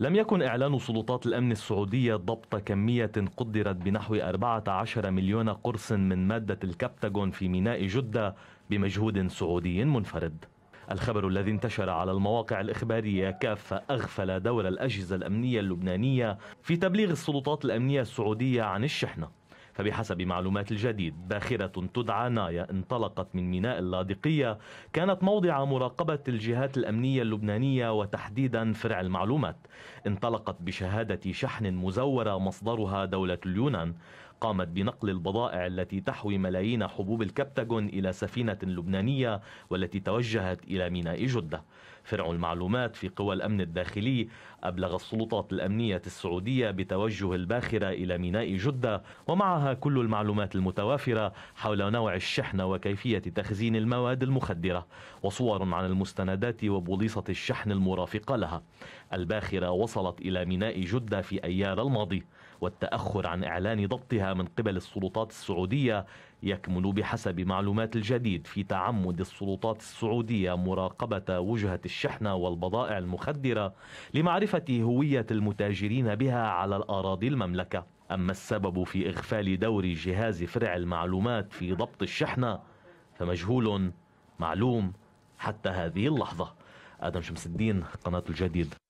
لم يكن إعلان سلطات الأمن السعودية ضبط كمية قدرت بنحو 14 مليون قرص من مادة الكبتاجون في ميناء جدة بمجهود سعودي منفرد الخبر الذي انتشر على المواقع الإخبارية كافة أغفل دور الأجهزة الأمنية اللبنانية في تبليغ السلطات الأمنية السعودية عن الشحنة فبحسب معلومات الجديد باخرة تدعى نايا انطلقت من ميناء اللاذقية كانت موضع مراقبة الجهات الأمنية اللبنانية وتحديدا فرع المعلومات انطلقت بشهادة شحن مزورة مصدرها دولة اليونان قامت بنقل البضائع التي تحوي ملايين حبوب الكبتاجون إلى سفينة لبنانية والتي توجهت إلى ميناء جدة فرع المعلومات في قوى الأمن الداخلي أبلغ السلطات الأمنية السعودية بتوجه الباخرة إلى ميناء جدة ومعها كل المعلومات المتوافرة حول نوع الشحنة وكيفية تخزين المواد المخدرة وصور عن المستندات وبوليصة الشحن المرافقة لها الباخرة وصلت إلى ميناء جدة في أيار الماضي والتأخر عن إعلان ضبطها من قبل السلطات السعودية يكمن بحسب معلومات الجديد في تعمد السلطات السعودية مراقبة وجهة الشحنة والبضائع المخدرة لمعرفة هوية المتاجرين بها على الأراضي المملكة أما السبب في إغفال دور جهاز فرع المعلومات في ضبط الشحنة فمجهول معلوم حتى هذه اللحظة آدم شمس الدين قناة الجديد